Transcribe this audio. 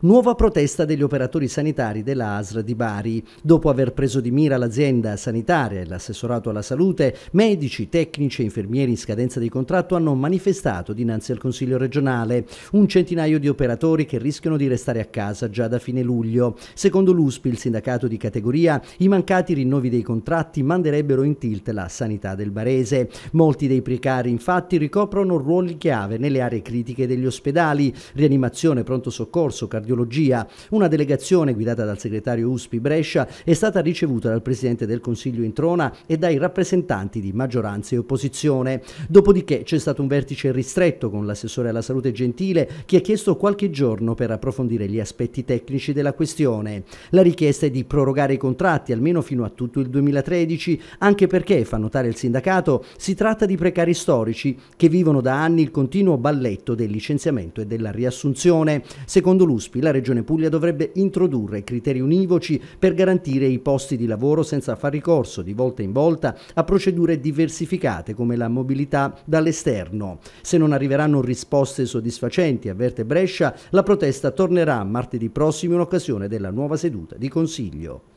Nuova protesta degli operatori sanitari della ASR di Bari. Dopo aver preso di mira l'azienda sanitaria e l'assessorato alla salute, medici, tecnici e infermieri in scadenza di contratto hanno manifestato dinanzi al Consiglio regionale. Un centinaio di operatori che rischiano di restare a casa già da fine luglio. Secondo l'USPI, il sindacato di categoria, i mancati rinnovi dei contratti manderebbero in tilt la sanità del barese. Molti dei precari infatti ricoprono ruoli chiave nelle aree critiche degli ospedali, rianimazione, pronto soccorso, cardiologia, cardiologia. Una delegazione guidata dal segretario USPI Brescia è stata ricevuta dal Presidente del Consiglio in trona e dai rappresentanti di maggioranza e opposizione. Dopodiché c'è stato un vertice ristretto con l'assessore alla salute Gentile che ha chiesto qualche giorno per approfondire gli aspetti tecnici della questione. La richiesta è di prorogare i contratti almeno fino a tutto il 2013, anche perché, fa notare il sindacato, si tratta di precari storici che vivono da anni il continuo balletto del licenziamento e della riassunzione. Secondo l'USPI tempi la Regione Puglia dovrebbe introdurre criteri univoci per garantire i posti di lavoro senza far ricorso di volta in volta a procedure diversificate come la mobilità dall'esterno. Se non arriveranno risposte soddisfacenti, avverte Brescia, la protesta tornerà martedì prossimo in occasione della nuova seduta di Consiglio.